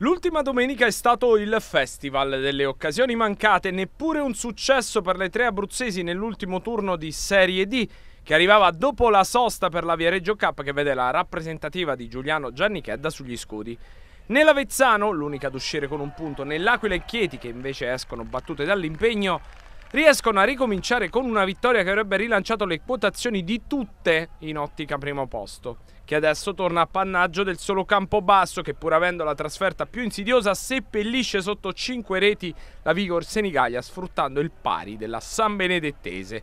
L'ultima domenica è stato il Festival delle occasioni mancate, neppure un successo per le tre abruzzesi nell'ultimo turno di Serie D che arrivava dopo la sosta per la Viareggio Cup che vede la rappresentativa di Giuliano Giannichedda sugli scudi. Nell'Avezzano, l'unica ad uscire con un punto, nell'Aquila e Chieti che invece escono battute dall'impegno, riescono a ricominciare con una vittoria che avrebbe rilanciato le quotazioni di tutte in ottica primo posto, che adesso torna appannaggio del solo campo basso che pur avendo la trasferta più insidiosa seppellisce sotto 5 reti la Vigor Senigallia sfruttando il pari della San Benedettese.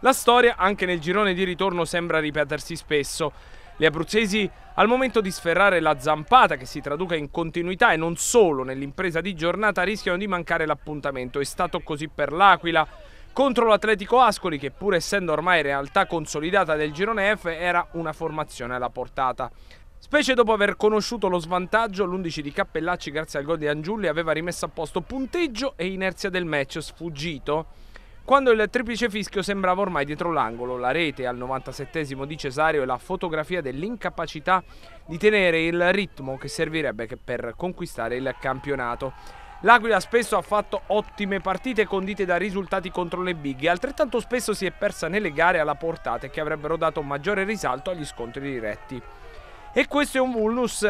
La storia anche nel girone di ritorno sembra ripetersi spesso. Le abruzzesi al momento di sferrare la zampata che si traduca in continuità e non solo nell'impresa di giornata rischiano di mancare l'appuntamento. È stato così per l'Aquila contro l'Atletico Ascoli che pur essendo ormai realtà consolidata del girone F era una formazione alla portata. Specie dopo aver conosciuto lo svantaggio, l'11 di Cappellacci grazie al gol di Angiulli aveva rimesso a posto punteggio e inerzia del match sfuggito quando il triplice fischio sembrava ormai dietro l'angolo, la rete al 97 di Cesario è la fotografia dell'incapacità di tenere il ritmo che servirebbe per conquistare il campionato. L'Aquila spesso ha fatto ottime partite condite da risultati contro le big e altrettanto spesso si è persa nelle gare alla portata che avrebbero dato maggiore risalto agli scontri diretti. E questo è un vulnus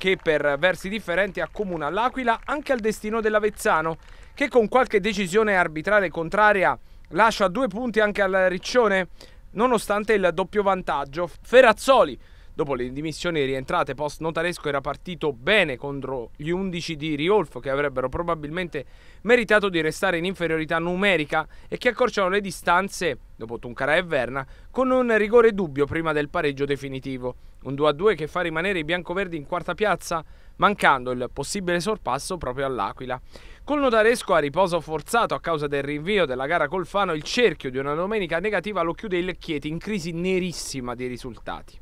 che per versi differenti accomuna l'Aquila anche al destino dell'Avezzano, che con qualche decisione arbitrale contraria lascia due punti anche al Riccione, nonostante il doppio vantaggio. Ferazzoli, dopo le dimissioni rientrate post notaresco, era partito bene contro gli 11 di Riolfo, che avrebbero probabilmente meritato di restare in inferiorità numerica e che accorciano le distanze, dopo Tuncara e Verna, con un rigore dubbio prima del pareggio definitivo. Un 2-2 che fa rimanere i biancoverdi in quarta piazza, mancando il possibile sorpasso proprio all'Aquila. Col notaresco a riposo forzato a causa del rinvio della gara col Fano, il cerchio di una domenica negativa lo chiude il Chieti in crisi nerissima di risultati.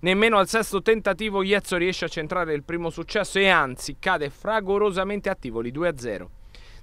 Nemmeno al sesto tentativo Iezzo riesce a centrare il primo successo e anzi cade fragorosamente attivo Tivoli 2-0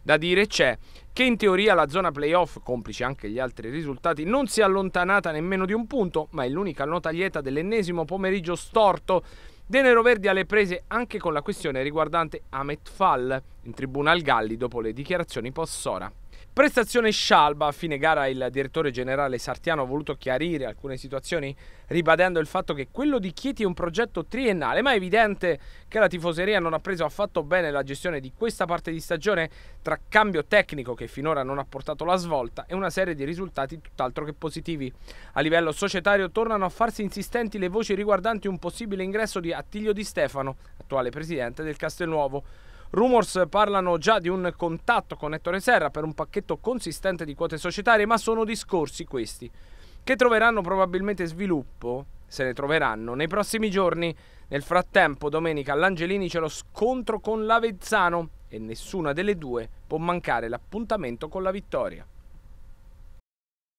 da dire c'è che in teoria la zona playoff, complici anche gli altri risultati, non si è allontanata nemmeno di un punto, ma è l'unica nota lieta dell'ennesimo pomeriggio storto. De Neroverdi alle prese anche con la questione riguardante Ahmet Fall in al Galli dopo le dichiarazioni post-Sora. Prestazione scialba, a fine gara il direttore generale Sartiano ha voluto chiarire alcune situazioni ribadendo il fatto che quello di Chieti è un progetto triennale, ma è evidente che la tifoseria non ha preso affatto bene la gestione di questa parte di stagione tra cambio tecnico che finora non ha portato la svolta e una serie di risultati tutt'altro che positivi. A livello societario tornano a farsi insistenti le voci riguardanti un possibile ingresso di Attilio Di Stefano, attuale presidente del Castelnuovo. Rumors parlano già di un contatto con Ettore Serra per un pacchetto consistente di quote societarie, ma sono discorsi questi, che troveranno probabilmente sviluppo, se ne troveranno, nei prossimi giorni. Nel frattempo, domenica all'Angelini c'è lo scontro con l'Avezzano e nessuna delle due può mancare l'appuntamento con la vittoria.